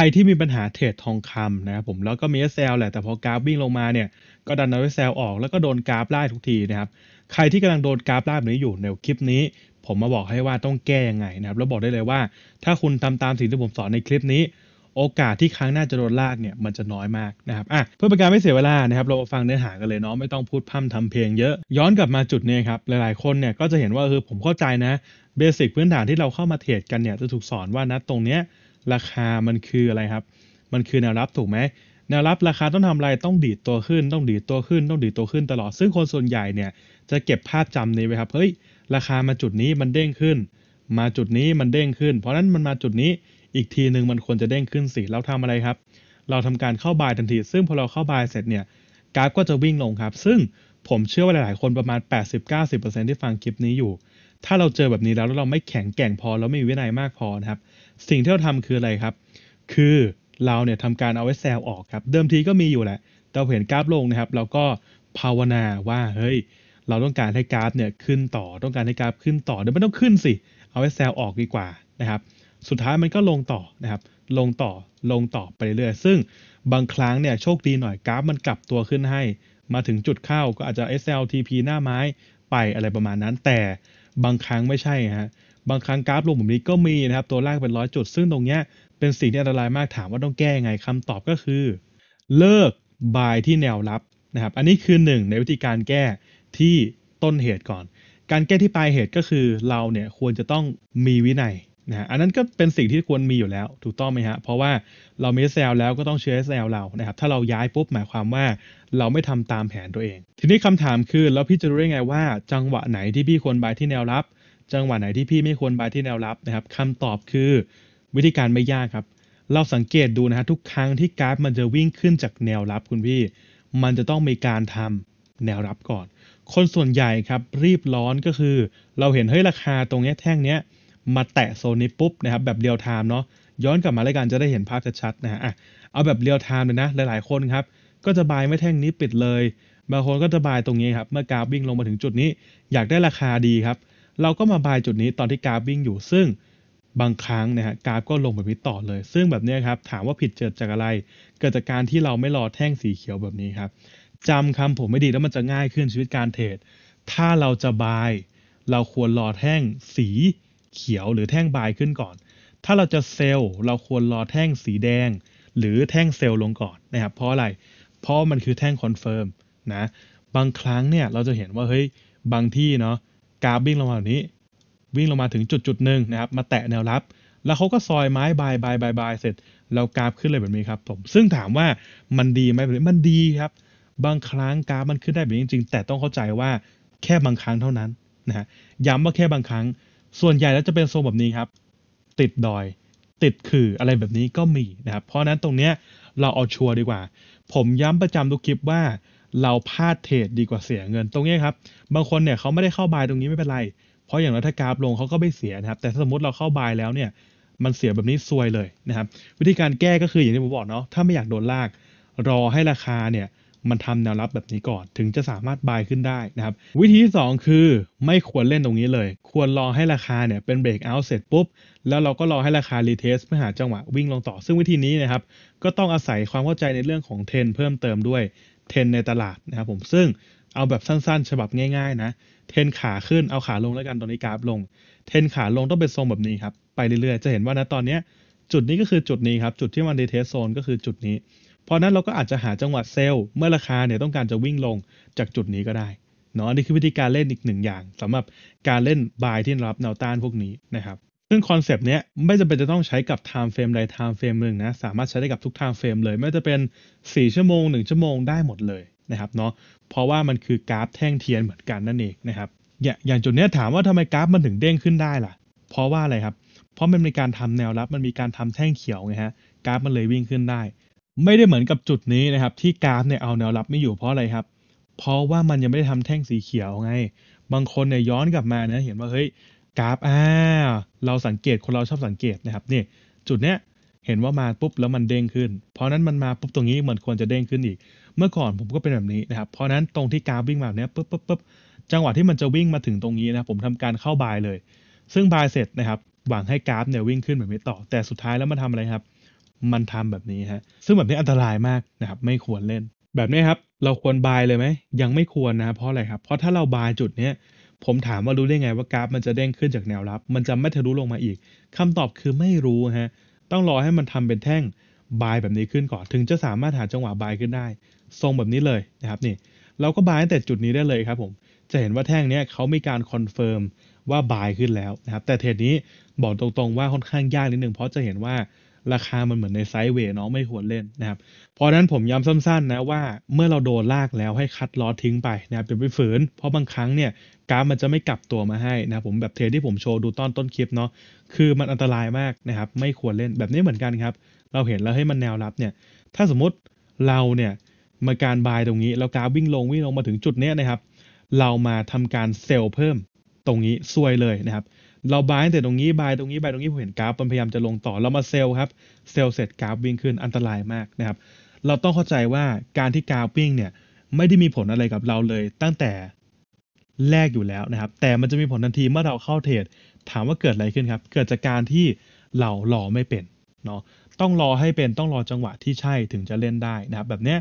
ครที่มีปัญหาเทรดทองคำนะครับผมแล้วก็มีเซลแหละแต่พอกราฟวิ่งลงมาเนี่ยก็ดันเอาไเซลออก แล้วก็โดนกราฟไล่ทุกทีนะครับใครที่กำลังโดนกราฟไล่แบบนี้อยู่ในคลิปนี้ ผมมาบอกให้ว่าต้องแก้ยังไงนะครับแล้วบอกได้เลยว่า ถ้าคุณทำตามสิ่งที่ผมสอนในคลิปนี้ โอกาสที่ครั้งหน้าจะโดนลากเนี่ยมันจะน้อยมากนะครับอ่ะเพื่อเป็นการไม่เสียเวลานะครับเราฟังเนื้อหากันเลยเนาะไม่ต้องพูดพร่ำทำเพลงเยอะ ย้อนกลับมาจุดนี้ครับหลายๆคนเนี่ยก็จะเห็นว่าคือผมเข้าใจนะเบสิกพื้นฐานที่เราเข้ามาเทรดกันเนี่ยจะถูกสอนว่านะตรงเนี้ยราคามันคืออะไรครับ มันคือแนวรับถูกไหม แนวรับราคาต้องทำอะไรต้องดีดตัวขึ้น ต้องดีดตัวขึ้น ต้องดีดตัวขึ้นตลอด ซึ่งคนส่วนใหญ่เนี่ยจะเก็บภาพจำนี้ไว้ครับ เฮ้ย ราคามาจุดนี้มันเด้งขึ้น มาจุดนี้มันเด้งขึ้น เพราะฉะนั้นมันมาจุดนี้ อีกทีหนึ่งมันควรจะเด้งขึ้นสิเราทำอะไรครับ เราทำการเข้าบายทันที ซึ่งพอเราเข้าบายเสร็จเนี่ย กราฟก็จะวิ่งลงครับ ซึ่งผมเชื่อว่าหลาย ๆ คนประมาณ 80-90%ที่ฟังคลิปนี้อยู่ ถ้าเราเจอแบบนี้แล้วแล้วเราไม่แข็งแกร่งพอเราไม่มีวินัยมากพอครับสิ่งที่เราทำคืออะไรครับ คือเราเนี่ยทำการเอาไว้แซลออกครับ เดิมทีก็มีอยู่แหละเราเห็นกราฟลงนะครับ เราก็ภาวนาว่าเฮ้ย เราต้องการให้กราฟเนี่ยขึ้นต่อ ต้องการให้กราฟขึ้นต่อเดี๋ยวไม่ต้องขึ้นสิ เอาไว้แซลออกดีกว่านะครับ สุดท้ายมันก็ลงต่อนะครับ ลงต่อ ลงต่อไปเรื่อย ซึ่งบางครั้งเนี่ยโชคดีหน่อย กราฟมันกลับตัวขึ้นให้ มาถึงจุดเข้าก็อาจจะ SLTP หน้าไม้ไปอะไรประมาณนั้น แต่บางครั้งไม่ใช่ฮะบางครั้งกราฟลงแบบนี้ก็มีนะครับตัวแรกเป็นร้อยจุด ซึ่งตรงเนี้ยเป็นสิ่งที่อันตรายมากถามว่าต้องแก้ยังไงคำตอบก็คือ เลิกบายที่แนวรับนะครับ อันนี้คือหนึ่ง ในวิธีการแก้ที่ต้นเหตุก่อน การแก้ที่ปลายเหตุก็คือเราเนี่ยควรจะต้องมีวินัยนะอันนั้นก็เป็นสิ่งที่ควรมีอยู่แล้วถูกต้องไหมฮะเพราะว่าเรามีล์แล้วก็ต้องเชื่อเล์เรานะครับถ้าเราย้ายปุ๊บ หมายความว่าเราไม่ทำตามแผนตัวเอง ทีนี้คำถามคือ แล้วพี่จะรู้ได้ไงว่าจังหวะไหนที่พี่ควรบายที่แนวรับจังหวะไหนที่พี่ไม่ควรไปที่แนวรับนะครับคำตอบคือวิธีการไม่ยากครับ เราสังเกตดูนะฮะทุกครั้งที่กราฟมันจะวิ่งขึ้นจากแนวรับคุณพี่มันจะต้องมีการทำแนวรับก่อน คนส่วนใหญ่ครับรีบร้อนก็คือ เราเห็นเฮ้ยราคาตรงนี้แท่งเนี้ยมาแตะโซนนี้ปุ๊บนะครับแบบเรียวไทม์เนาะย้อนกลับมาแล้วกันจะได้เห็นภาพชัดๆนะฮะเอาแบบเรียวไทม์เลยนะหลายๆคนครับ ก็จะบายไม่แท่งนี้ปิดเลยบางคนก็จะบายตรงนี้ครับเมื่อกราฟวิ่งลงมาถึงจุดนี้ อยากได้ราคาดีครับเราก็มาบายจุดนี้ตอนที่กราฟวิ่งอยู่ซึ่งบางครั้งนะฮะกราฟก็ลงแบบนี้ต่อเลย ซึ่งแบบนี้ครับถามว่าผิดเกิดจากอะไร เกิดจากการที่เราไม่รอแท่งสีเขียวแบบนี้ครับจำคำผมไม่ดีแล้วมันจะง่ายขึ้นชีวิตการเทรดถ้าเราจะบาย เราควรรอแท่งสีเขียวหรือแท่งบายขึ้นก่อน ถ้าเราจะเซลเราควรรอแท่งสีแดง หรือแท่งเซลลงก่อนนะครับเพราะอะไรเพราะมันคือแท่งคอนเฟิร์มนะ บางครั้งเนี่ยเราจะเห็นว่าเฮ้ยบางที่เนาะกราฟวิ่งลงมาแบบนี้ วิ่งลงมาถึงจุดจุดหนึ่งนะครับ มาแตะแนวรับ แล้วเขาก็ซอยไม้บายบายบายบายเสร็จเรากราฟขึ้นเลยแบบนี้ครับผมซึ่งถามว่ามันดีไหมมันดีครับ บางครั้งกราฟมันขึ้นได้แบบนี้จริง ๆ แต่ต้องเข้าใจว่าแค่บางครั้งเท่านั้นนะฮะย้ำว่าแค่บางครั้ง ส่วนใหญ่แล้วจะเป็นโซนแบบนี้ครับ ติดดอยติดคืออะไรแบบนี้ก็มีนะครับ เพราะนั้นตรงเนี้ยเราเอาชัวร์ดีกว่า ผมย้ำประจำทุกคลิปว่าเราพลาดเทรดดีกว่าเสียเงินตรงนี้ครับบางคนเนี่ยเขาไม่ได้เข้าบายตรงนี้ไม่เป็นไรเพราะอย่างเราถ้ากราบลงเขาก็ไม่เสียนะครับ แต่สมมติเราเข้าบายแล้วเนี่ยมันเสียแบบนี้ซวยเลยนะครับวิธีการแก้ก็คืออย่างที่ผมบอกเนาะถ้าไม่อยากโดนลากรอให้ราคาเนี่ยมันทำแนวรับแบบนี้ก่อนถึงจะสามารถบายขึ้นได้นะครับวิธีที่2คือไม่ควรเล่นตรงนี้เลย ควรรอให้ราคาเนี่ยเป็นเบรกเอาท์เสร็จปุ๊บแล้วเราก็รอให้ราคารีเทสเพื่อหาจังหวะวิ่งลงต่อ ซึ่งวิธีนี้นะครับ ก็ต้องอาศัยความเข้าใจในเรื่องของเทรนเพิ่มเติมด้วยเทนในตลาดนะครับผมซึ่งเอาแบบสั้นๆฉบับง่ายๆนะเทนขาขึ้นเอาขาลงแล้วกันตอนนี้กราฟลง เทนขาลงต้องเป็นทรงแบบนี้ครับไปเรื่อยๆ จะเห็นว่านะตอนนี้จุดนี้ก็คือจุดนี้ครับจุดที่มันดีเทสโซน ก็คือจุดนี้เพราะนั้นเราก็อาจจะหาจังหวะเซลล์เมื่อราคาเนี่ยต้องการจะวิ่งลงจากจุดนี้ก็ได้เนาะนี่คือวิธีการเล่นอีกหนึ่งอย่าง สำหรับการเล่นบายที่รับแนวต้านพวกนี้นะครับซึ่งคอนเซปต์เนี้ยไม่จำเป็นจะต้องใช้กับไทม์เฟรมใดไทม์เฟรมหนึ่งนะสามารถใช้ได้กับทุกไทม์เฟรมเลย ไม่่จะเป็น4ชั่วโมง 1 ชั่วโมงได้หมดเลยนะครับเนาะเพราะว่ามันคือกราฟแท่งเทียนเหมือนกันนั่นเองนะครับอย่างจุดเนี้ยถามว่าทำไมกราฟมันถึงเด้งขึ้นได้ล่ะเพราะว่าอะไรครับเพราะมันมีการทำแนวรับมันมีการทำแท่งเขียวไงฮะกราฟมันเลยวิ่งขึ้นได้ ไม่ได้เหมือนกับจุดนี้นะครับที่กราฟเนี่ยเอาแนวรับไม่อยู่เพราะอะไรครับ เพราะว่ามันยังไม่ได้ทำแท่งสีเขียวไง บางคนเนี่ยย้อนกลับมานะเห็นว่าเฮ้ยกราฟ อ่า เราสังเกต คนเราชอบสังเกตนะครับ นี่จุดเนี้ยเห็นว่ามาปุ๊บ แล้วมันเด้งขึ้น เพราะนั้นมันมาปุ๊บตรงนี้ เหมือนควรจะเด้งขึ้นอีก เมื่อก่อนผมก็เป็นแบบนี้นะครับ เพราะนั้นตรงที่กราฟวิ่งมาเนี้ยปุ๊บปุ๊บปุ๊บจังหวะที่มันจะวิ่งมาถึงตรงนี้นะผมทำการเข้าบายเลย ซึ่งบายเสร็จนะครับ หวังให้กราฟเนี่ยวิ่งขึ้นแบบนี้ต่อ แต่สุดท้ายแล้วมันทำอะไรครับ มันทำแบบนี้ฮะ ซึ่งแบบนี้อันตรายมากนะครับไม่ควรเล่น แบบนี้ครับ เราควรบายเลยไหม ยังไม่ควรนะเพราะอะไรครับเพราะถ้าเราบายจุดเนี้ยผมถามว่ารู้ได้ไงว่ากราฟมันจะเด้งขึ้นจากแนวรับ มันจะไม่ทะลุลงมาอีก คำตอบคือไม่รู้ฮะ ต้องรอให้มันทำเป็นแท่งบายแบบนี้ขึ้นก่อน ถึงจะสามารถหาจังหวะบายขึ้นได้ ทรงแบบนี้เลยนะครับนี่ เราก็บายตั้งแต่จุดนี้ได้เลยครับผม จะเห็นว่าแท่งนี้เขามีการคอนเฟิร์มว่าบายขึ้นแล้วนะครับ แต่เทรดนี้ บอกตรงๆว่าค่อนข้างยากนิดนึงเพราะจะเห็นว่าราคามันเหมือนในไซด์เว์น้องไม่ควรเล่นนะครับ เพราะนั้นผมย้ำสั้นๆนะ ว่าเมื่อเราโดนลากแล้วให้คัดล้อทิ้งไปนะครับอย่าไปฝืน เพราะบางครั้งเนี่ยกราฟมันจะไม่กลับตัวมาให้นะผมแบบเทรดที่ผมโชว์ดูตอนต้นคลิปเนาะคือมันอันตรายมากนะครับ ไม่ควรเล่นแบบนี้เหมือนกันครับ เราเห็นแล้วให้มันแนวรับเนี่ย ถ้าสมมติเราเนี่ยมาการบายตรงนี้แล้วกราฟวิ่งลงวิ่งลงมาถึงจุดเนี้ยนะครับ เรามาทำการเซลล์เพิ่มตรงนี้ซวยเลยนะครับเราบายแต่ตรงนี้บายตรงนี้บายตรงนี้ผมเห็นกราฟมันพยายามจะลงต่อเรามาเซลครับเซลเสร็จกราฟวิ่งขึ้นอันตรายมากนะครับ เราต้องเข้าใจว่าการที่กราฟวิ่งเนี่ยไม่ได้มีผลอะไรกับเราเลย ตั้งแต่ แรกอยู่แล้วนะครับ แต่มันจะมีผลทันทีเมื่อเราเข้าเทรดถามว่าเกิดอะไรขึ้นครับเกิดจากการที่เรารอไม่เป็นเนาะต้องรอให้เป็นต้องรอจังหวะที่ใช่ถึงจะเล่นได้นะครับ แบบเนี้ย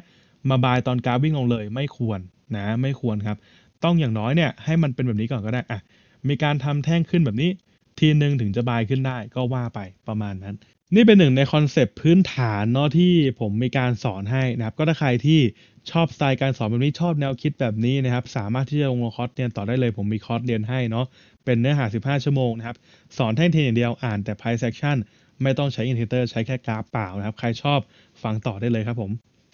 มาบายตอนกราฟวิ่งลงเลย ไม่ควรนะไม่ควรครับ ต้องอย่างน้อยเนี่ย ให้มันเป็นแบบนี้ก่อนก็ได้อ่ะมีการทำแท่งขึ้นแบบนี้ ทีหนึ่งถึงจะบายขึ้นได้ก็ว่าไปประมาณนั้น นี่เป็นหนึ่งในคอนเซปต์พื้นฐานเนาะที่ผมมีการสอนให้นะครับ ก็ถ้าใครที่ชอบสไตล์การสอนแบบนี้ชอบแนวคิดแบบนี้นะครับสามารถที่จะลงคอร์สเรียนต่อได้เลย ผมมีคอร์สเรียนให้เนาะเป็นเนื้อหา15ชั่วโมงนะครับสอนแท่งเทียนอย่างเดียวอ่านแต่ไพ่เซ็กชันไม่ต้องใช้อินเทอร์ใช้แค่กราฟเปล่านะครับใครชอบฟังต่อได้เลยครับผม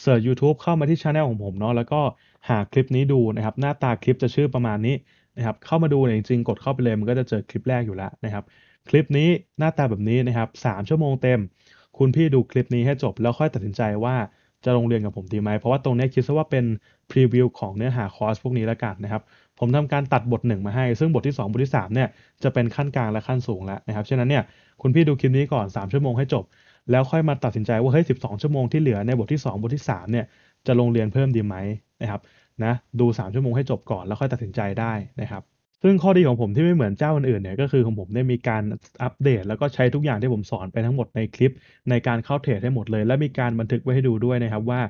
เสิร์ช YouTube เข้ามาที่ช anel ของผมเนาะแล้วก็หาคลิปนี้ดูนะครับ หน้าตาคลิปจะชื่อประมาณนี้นะครับ เข้ามาดูเนี่ยจริงๆ กดเข้าไปเลยมันก็จะเจอคลิปแรกอยู่แล้วนะครับ คลิปนี้หน้าตาแบบนี้นะครับสามชั่วโมงเต็ม คุณพี่ดูคลิปนี้ให้จบแล้วค่อยตัดสินใจว่าจะลงเรียนกับผมดีไหม เพราะว่าตรงนี้คิดซะว่าเป็นพรีวิวของเนื้อหาคอร์สพวกนี้แล้วกันนะครับผมทำการตัดบทหนึ่งมาให้ซึ่งบทที่ 2บทที่3เนี่ยจะเป็นขั้นกลางและขั้นสูงแล้วนะครับฉะนั้นเนี่ยคุณพี่ดูคลิปนี้ก่อน3ชั่วโมงให้จบแล้วค่อยมาตัดสินใจว่าเฮ้ย 12 ชั่วโมงที่เหลือในบทที่ 2 บทที่3เนี่ยจะลงเรียนเพิ่มดีไหมนะครับนะ ดู 3 ชั่วโมงให้จบก่อน แล้วค่อยตัดสินใจได้นะครับ ซึ่งข้อดีของผมที่ไม่เหมือนเจ้าอื่นๆเนี่ยก็คือของผมได้มีการอัปเดต แล้วก็ใช้ทุกอย่างที่ผมสอนไปทั้งหมดในคลิป ในการเข้าเทรดให้หมดเลยและมีการบันทึกไว้ให้ดูด้วยนะครับว่า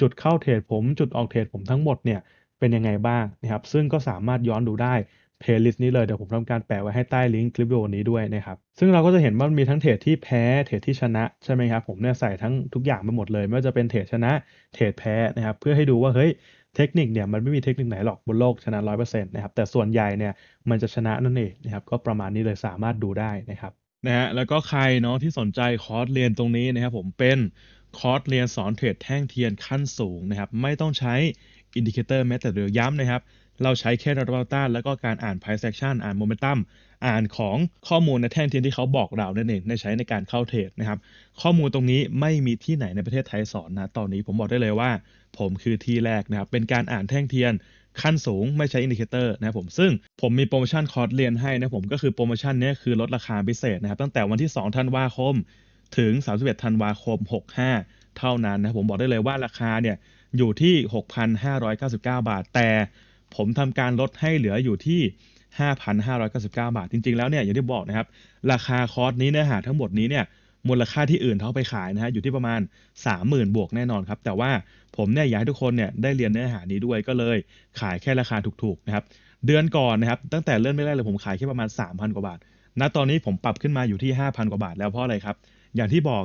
จุดเข้าเทรดผมจุดออกเทรดผมทั้งหมดเนี่ยเป็นยังไงบ้างนะครับซึ่งก็สามารถย้อนดูได้เพลย์ลิสต์นี้เลย เดี๋ยวผมทำการแปะไว้ให้ใต้ลิงก์คลิปวิดีโอนี้ด้วยนะครับ ซึ่งเราก็จะเห็นว่ามีทั้งเทรดที่แพ้ เทรดที่ชนะ ใช่ไหมครับ ผมเนี่ยใส่ทั้งทุกอย่างไปหมดเลย ไม่ว่าจะเป็นเทรดชนะเทรดแพ้นะครับ เพื่อให้ดูว่าเฮ้ย เทคนิคเนี่ย มันไม่มีเทคนิคไหนหรอกบนโลกชนะร้อยเปอร์เซ็นต์นะครับ แต่ส่วนใหญ่เนี่ย มันจะชนะนั่นเองนะครับก็ประมาณนี้เลยสามารถดูได้นะครับนะฮะแล้วก็ใครเนาะที่สนใจคอร์สเรียนตรงนี้นะครับ ผมเป็นคอร์สเรียนสอนเทรดแท่งเทียนขั้นสูงนะครับไม่ต้องใช้อินดิเคเตอร์แม้แต่เดียวย้ำนะครับเราใช้แค่ระดับต้านแล้วก็การอ่าน p r i ซ e action อ่านโมเมนตัมอ่านของข้อมูลในแท่นเทียนที่เขาบอกเรานั่นเองในใช้ในการเข้าเทรดนะครับข้อมูลตรงนี้ไม่มีที่ไหนในประเทศไทยสอนนะตอนนี้ผมบอกได้เลยว่า ผมคือที่แรกนะครับเป็นการอ่านแท่งเทียน ขั้นสูงไม่ใช่อินดิเคเตอร์นะผมซึ่งผมมีโปรโมชั่นคอร์สเรียนให้นะผมก็คือโปรโมชั่นนี้คือลดราคาพิเศษนะครับตั้งแต่วันที่2ธันวาคม ถึง31ธันวาคม 65 เท่านั้นนะผมบอกได้เลยว่าราคาเนี่ยอยู่ที่ 6,599 บาทแต่ผมทำการลดให้เหลืออยู่ที่ 5,599บาท จริง ๆแล้วเนี่ยอย่างที่บอกนะครับ ราคา คอร์สนี้เนื้อหา ทั้งหมดนี้เนี่ย มูลค่าที่อื่นเท่าไปขายนะฮะอยู่ที่ประมาณ30,000 บวกแน่นอนครับ แต่ว่าผมเนี่ยอยากให้ทุกคนเนี่ยได้เรียนเนื้อหานี้ด้วยก็เลยขายแค่ราคาถูกๆนะครับ เดือนก่อนนะครับตั้งแต่เริ่มไม่แรกเลยผมขายแค่ประมาณ3,000กว่าบาท ณ ตอนนี้ผมปรับขึ้นมาอยู่ที่ 5,000กว่าบาท แล้วเพราะ อะไรครับ อย่างที่บอก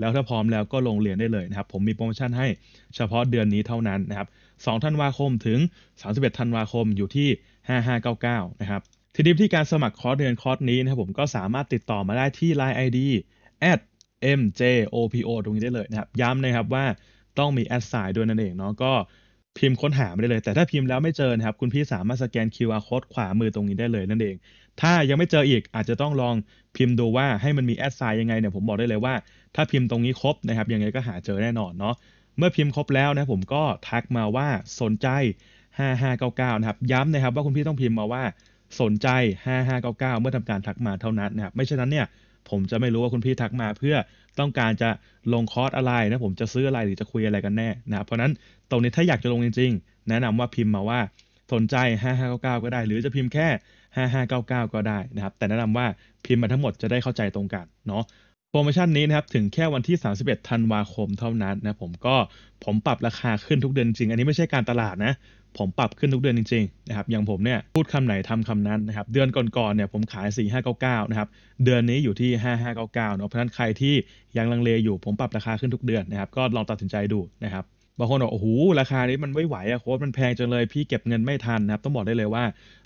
แล้วถ้าพร้อมแล้วก็ลงเรียนได้เลยนะครับผมมีโปรโมชั่นให้เฉพาะเดือนนี้เท่านั้นนะครับ 2 ธันวาคมถึง 31 ธันวาคมอยู่ที่ 5599 นะครับทีนี้ที่การสมัครคอร์สเดือนคอร์สนี้นะครับผมก็สามารถติดต่อมาได้ที่ Line ID at mjopo ตรงนี้ได้เลยนะครับย้ำนะครับว่าต้องมีแอดสายด้วยนั่นเองเนาะก็พิมพ์ค้นหาไม่ได้เลย แต่ถ้าพิมพ์แล้วไม่เจอนะครับ คุณพี่สามารถสแกน QR code ขวามือตรงนี้ได้เลยนั่นเอง ถ้ายังไม่เจออีก อาจจะต้องลองพิมพ์ดูว่าให้มันมีแอดไซน์ยังไงเนี่ยผมบอกได้เลยว่าถ้าพิมพ์ตรงนี้ครบนะครับ ยังไงก็หาเจอแน่นอนเนาะเมื่อพิมพ์ครบแล้วนะผมก็ทักมาว่าสนใจ 5599 นะครับ ย้ำนะครับ ว่าคุณพี่ต้องพิมพ์มาว่าสนใจ 5599 เมื่อทำการทักมาเท่านั้นนะครับไม่เช่นนั้นเนี่ยผมจะไม่รู้ว่าคุณพี่ทักมาเพื่อต้องการจะลงคอร์สอะไรนะผมจะซื้ออะไร หรือจะคุยอะไรกันแน่นะเพราะนั้นตรงนี้ถ้าอยากจะลงจริงๆ แนะนำว่าพิมพ์มาว่าสนใจ 5599 ก็ได้ หรือจะพิมพ์แค่ 5599 ก็ได้นะครับแต่แนะนำว่าพิมพ์มาทั้งหมดจะได้เข้าใจตรงกันเนาะโปรโมชั่นนี้นะครับถึงแค่วันที่ 31 ธันวาคมเท่านั้นนะผมก็ผมปรับราคาขึ้นทุกเดือนจริง อันนี้ไม่ใช่การตลาดนะผมปรับขึ้นทุกเดือนจริงๆนะครับ อย่างผมเนี่ยพูดคำไหน ทำคำนั้นนะครับ เดือนก่อนๆเนี่ยผมขาย 4599 นะครับ เดือนนี้อยู่ที่ 5599เนาะเพราะนั้นใครที่ยังลังเลอยู่ ผมปรับราคาขึ้นทุกเดือนนะครับ ก็ลองตัดสินใจดูนะครับ บางคนบอก โอ้โห ราคานี้มันไม่ไหวอะโค้ดมันแพงจังเลย พี่เก็บเงินไม่ทันนะครับ ต้องบอกได้เลยว่า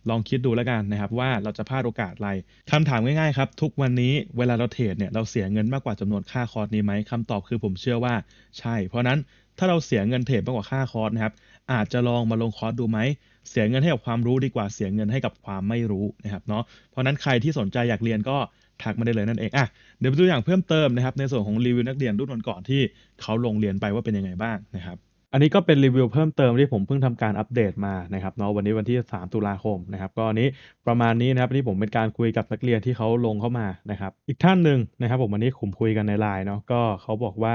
ลองคิดดูแล้วกันนะครับว่าเราจะพลาดโอกาสอะไรคำถามง่ายๆครับ ทุกวันนี้เวลาเราเทรดเนี่ยเราเสียเงินมากกว่าจำนวนค่าคอร์สนี้ไหมคำตอบคือผมเชื่อว่าใช่ เพราะนั้นถ้าเราเสียเงินเทรดมากกว่าค่าคอร์สนะครับ อาจจะลองมาลงคอร์สดูไหม เสียเงินให้กับความรู้ดีกว่าเสียเงินให้กับความไม่รู้นะครับเนาะ เพราะนั้นใครที่สนใจอยากเรียนก็ทักมาได้เลยนั่นเองอ่ะเดี๋ยวไปดูอย่างเพิ่มเติมนะครับในส่วนของรีวิวนักเรียนรุ่นก่อนที่เขาลงเรียนไปว่าเป็นยังไงบ้างนะครับ อันนี้ก็เป็นรีวิวเพิ่มเติมที่ผมเพิ่งทำการอัปเดตมานะครับเนาะวันนี้วันที่ 3 ตุลาคมนะครับ ก็อันนี้ประมาณนี้นะครับที่ผมเป็นการคุยกับนักเรียนที่เขาลงเข้ามานะครับ อีกท่านหนึ่งนะครับ ผมวันนีุ้มคุยกันในไลน์เนาะก็เขาบอกว่า